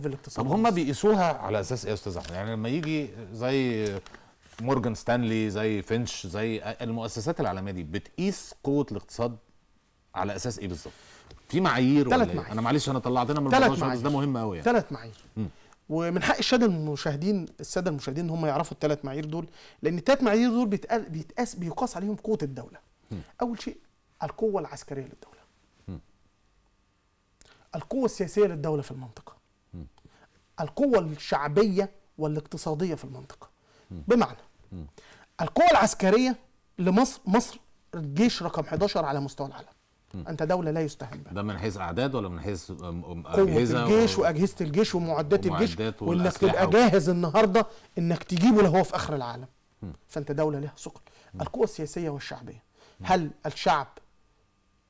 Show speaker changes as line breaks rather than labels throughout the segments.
في الاقتصاد طب هم بيقيسوها على اساس ايه يا استاذ احمد يعني لما يجي زي مورجان ستانلي زي فينش زي المؤسسات العالميه دي بتقيس قوه الاقتصاد على اساس ايه بالظبط في معايير ولا إيه؟ معايير. ايه؟ انا معلش انا طلعت لنا من الموضوع ده مهم قوي يعني ثلاث معايير م.
ومن حق الشاده المشاهدين الساده المشاهدين ان هم يعرفوا الثلاث معايير دول لان الثلاث معايير دول بيتقاس بيقاس عليهم قوه الدوله م. اول شيء القوه العسكريه للدوله م. القوه السياسيه للدوله في المنطقه القوة الشعبية والاقتصادية في المنطقة بمعنى القوة العسكرية لمصر مصر الجيش رقم 11 على مستوى العالم
انت دوله لا يستهان بها ده من حيث اعداد ولا من حيث اجهزه قوه الجيش و...
واجهزه الجيش ومعدات الجيش وانك تبقى جاهز النهارده انك تجيبه لهو في اخر العالم م. فانت دوله لها ثقل القوه السياسيه والشعبيه م. هل الشعب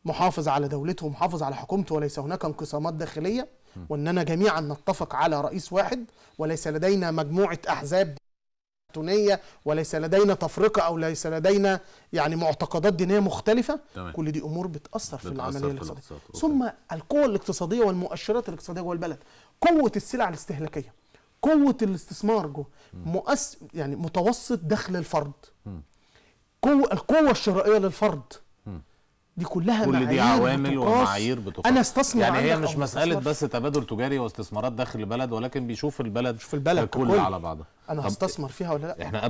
محافظ على دولته ومحافظ على حكومته وليس هناك انقسامات داخلية وأننا جميعا نتفق على رئيس واحد وليس لدينا مجموعة أحزاب تونية وليس لدينا تفرقة أو ليس لدينا يعني معتقدات دينية مختلفة تمام. كل دي أمور بتأثر في العملية الاقتصادية ثم القوة الاقتصادية والمؤشرات الاقتصادية جوه البلد قوة السلع الاستهلاكية قوة الاستثمار جوه مؤس يعني متوسط دخل الفرد قوة القوة الشرائية للفرد دي كلها كل دي عوامل ومعايير بتقاس انا استثمر يعني هي مش مساله بس
تبادل تجاري واستثمارات داخل البلد ولكن بيشوف البلد بيشوف البلد ككل على بعضها انا
هستثمر فيها ولا لا
احنا